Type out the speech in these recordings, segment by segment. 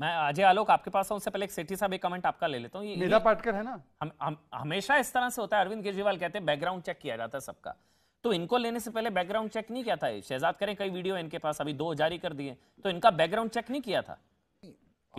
मैं अजय आलोक आपके पास उससे पहले एक सेठी साहब एक कमेंट आपका ले लेता हूँ मेरा पाटकर है ना हम, हम हमेशा इस तरह से होता है अरविंद केजरीवाल कहते हैं बैकग्राउंड चेक किया जाता है सबका तो इनको लेने से पहले बैकग्राउंड चेक नहीं किया था शहजाद करें कई वीडियो इनके पास अभी दो जारी कर दिए तो इनका बैकग्राउंड चेक नहीं किया था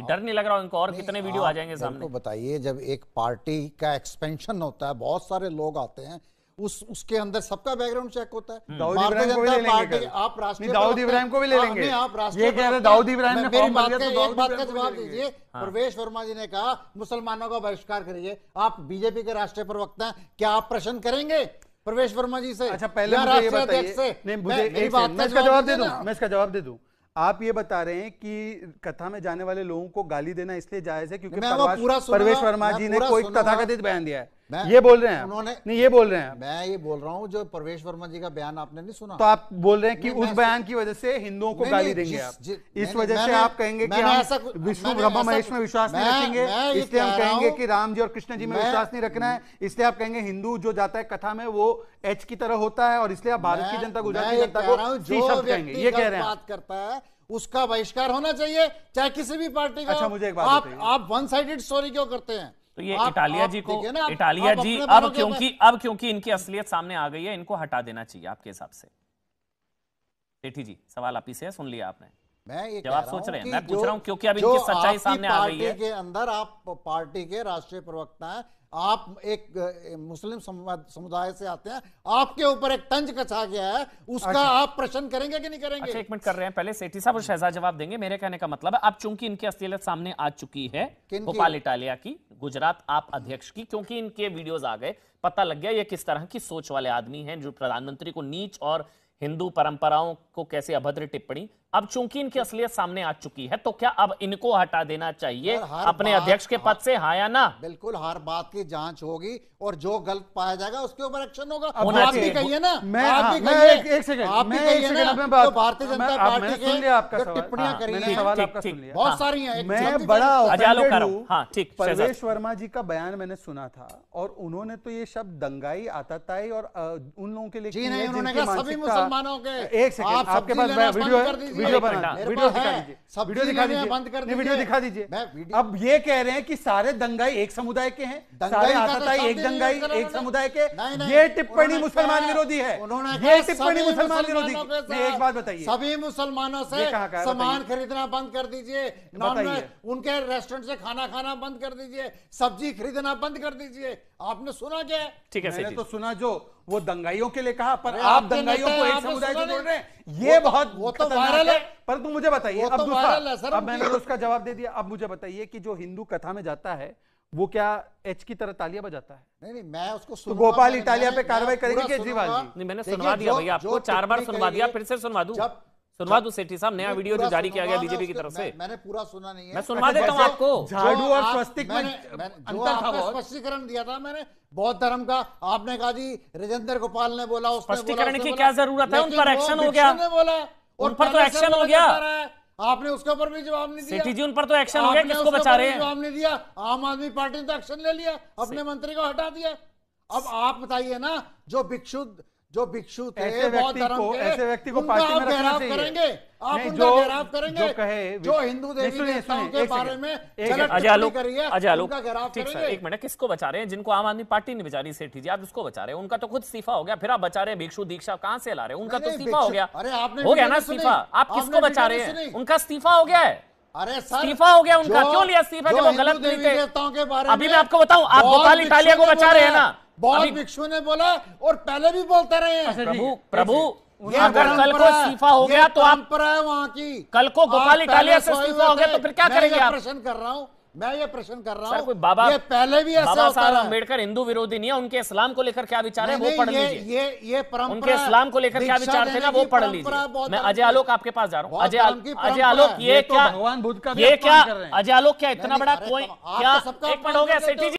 डर नहीं लग रहा उनको और कितने वीडियो आ जाएंगे सामने बताइए जब एक पार्टी का एक्सपेंशन होता है बहुत सारे लोग आते हैं उस उसके अंदर सबका बैकग्राउंड चेक होता है हम्म। दाऊद इब्राहिम को भी ले हाँ, लेंगे आप राष्ट्रीय दाऊद तो इब्राहिम को भी ले लेंगे आप ये कह रहे दाऊद इब्राहिम ने फॉर्म भर दिया तो एक बात का जवाब दीजिए हाँ। प्रवेश वर्मा जी ने कहा मुसलमानों का बहिष्कार करिए आप बीजेपी के राष्ट्रीय प्रवक्ता हैं क्या आप प्रश्न करेंगे प्रवेश वर्मा जी से अच्छा पहले मुझे ये बताइए नहीं मुझे एक मैं इसका जवाब दे दूं मैं इसका जवाब दे दूं आप ये बता रहे हैं कि कथा में जाने वाले लोगों को गाली देना इसलिए जायज है क्योंकि प्रवेश वर्मा जी ने कोई कथित बयान दिया है ये बोल रहे हैं उन्होंने नहीं ये बोल रहे हैं मैं ये बोल रहा हूँ जो प्रवेश वर्मा जी का बयान आपने नहीं सुना तो आप बोल रहे हैं कि उस बयान की वजह से हिंदुओं को गाली देंगे आप इस वजह से आप कहेंगे कि हम विष्णु ब्रह्मा महेश में विश्वास नहीं रखेंगे इसलिए हम कहेंगे कि राम जी और कृष्ण जी में विश्वास नहीं रखना है इसलिए आप कहेंगे हिंदू जो जाता है कथा में वो एच की तरह होता है और इसलिए आप भारत की जनता गुजरात की जनता को कहेंगे ये कह रहे हैं बात करता है उसका बहिष्कार होना चाहिए चाहे किसी भी पार्टी का अच्छा मुझे एक बात आप आप वन साइडेड स्टोरी क्यों करते हैं तो ये आप, इटालिया जी को इटालिया आप जी अब क्योंकि अब क्योंकि इनकी असलियत सामने आ गई है इनको हटा देना चाहिए आपके हिसाब से सेठी जी सवाल आप ही से सुन लिया आपने मैं ये जवाब सोच रहे हैं मैं पूछ रहा हूँ क्योंकि अभी इनकी सच्चाई सामने आ गई है के अंदर आप पार्टी के राष्ट्रीय प्रवक्ता हैं आप एक मुस्लिम समुदाय से आते हैं आपके ऊपर एक तंज कछा गया है उसका अच्छा। आप प्रश्न करेंगे कि नहीं करेंगे अच्छा एक मिनट कर रहे हैं पहले सेठी साहब और शहजाद जवाब देंगे मेरे कहने का मतलब है अब चूंकि इनकी असलियत सामने आ चुकी है भोपाल इटालिया की गुजरात आप अध्यक्ष की क्योंकि इनके वीडियोज आ गए पता लग गया ये किस तरह की सोच वाले आदमी हैं जो प्रधानमंत्री को नीच और हिंदू परंपराओं को कैसे अभद्र टिप्पणी अब चूंकि इनकी असलियत सामने आ चुकी है तो क्या अब इनको हटा देना चाहिए अपने अध्यक्ष के पद हाँ। से हा या ना बिल्कुल हर बात की जांच होगी और जो गलत पाया जाएगा उसके ऊपर एक्शन होगा तो आप भी कहिए ना मैं आप भी हाँ, कहिए आप भी कहिए ना बात भारतीय जनता पार्टी के टिप्पणियां हाँ, करी लिया बहुत सारी हैं मैं बड़ा अजालो कर रहा हूं हां ठीक परवेश वर्मा जी का बयान मैंने सुना था और उन्होंने तो ये शब्द दंगाई आतताई और उन लोगों के लिए जी नहीं उन्होंने कहा सभी मुसलमानों के एक सेकंड आपके पास वीडियो है वीडियो बना वीडियो दिखा दीजिए सब वीडियो दिखा दीजिए बंद कर वीडियो दिखा दीजिए अब ये कह रहे हैं कि सारे दंगाई एक समुदाय के हैं सारे तो आताई एक दंगाई एक समुदाय के ये टिप्पणी मुसलमान विरोधी है ये टिप्पणी मुसलमान विरोधी एक बात बताइए सभी मुसलमानों से सामान खरीदना बंद कर दीजिए उनके रेस्टोरेंट से खाना खाना बंद कर दीजिए सब्जी खरीदना बंद कर दीजिए आपने सुना क्या ठीक है तो सुना जो वो दंगाइयों के लिए कहा पर आप दंगाइयों को एक समुदाय से जोड़ रहे हैं ये तो- बहुत वो तो वायरल है परंतु मुझे बताइए तो अब दूसरा अब मैंने उसका जवाब दे दिया अब मुझे बताइए कि जो हिंदू कथा में जाता है वो क्या एच की तरह तालियां बजाता है नहीं नहीं मैं उसको तो गोपाल इटालिया पे कार्रवाई करेंगे केजरीवाल जी नहीं मैंने सुनवा दिया भैया आपको चार बार सुनवा दिया फिर से सुनवा दू सुनवा दो सेठी साहब नया वीडियो जो जारी किया गया बीजेपी की तरफ से मैंने पूरा सुना नहीं है मैं सुनवा देता हूँ आपको झाड़ू और स्वस्तिक में अंतर था स्पष्टीकरण दिया था मैंने बहुत धर्म का आपने कहा जी राजेंद्र गोपाल ने बोला उसने स्पष्टीकरण की क्या जरूरत है उन पर एक्शन हो गया उन पर तो एक्शन हो गया आपने उसके ऊपर भी जवाब नहीं दिया जी उन पर तो एक्शन हो गया किसको बचा रहे हैं जवाब नहीं दिया आम आदमी पार्टी ने तो एक्शन ले लिया अपने मंत्री को हटा दिया अब आप बताइए ना जो भिक्षु जो भिक्षु थे ऐसे व्यक्ति को ऐसे व्यक्ति को पार्टी में रखना चाहिए करेंगे आप उनका घेराव करेंगे जो कहे जो हिंदू देवी देवताओं के बारे में अजालोक करिए अजालोक ठीक सर एक मिनट किसको बचा रहे हैं जिनको आम आदमी पार्टी ने बचा रही सेठी जी आप उसको बचा रहे हैं उनका तो खुद इस्तीफा हो गया फिर आप बचा रहे हैं भिक्षु दीक्षा कहां से ला रहे हैं उनका तो इस्तीफा हो गया अरे आपने हो गया ना इस्तीफा आप किसको बचा रहे हैं उनका इस्तीफा हो गया है अरे इस्तीफा हो गया उनका क्यों लिया इस्तीफा जब वो गलत नहीं थे अभी मैं आपको बताऊं आप गोपाल इटालिया को बचा रहे हैं ना बहुत भिक्षु ने बोला और पहले भी बोलते रहे हैं अच्छा, प्रभु प्रभु अगर कल को इस्तीफा हो गया तो आप पर है वहाँ की कल को गोपाल इटालिया से इस्तीफा हो गया तो फिर क्या करेंगे आप प्रश्न कर रहा हूँ मैं ये प्रश्न कर रहा हूँ बाबा ये पहले भी ऐसा बाबा साहब अम्बेडकर हिंदू विरोधी नहीं है उनके इस्लाम को लेकर क्या विचार है वो पढ़ लीजिए ये ये परंपरा उनके इस्लाम को लेकर क्या विचार थे ना वो पढ़ लीजिए मैं अजय आलोक आपके पास जा रहा हूँ अजय अजय आलोक ये तो क्या भगवान बुद्ध का ये क्या अजय आलोक क्या इतना बड़ा कोई तो क्या तो एक मिनट सेठी जी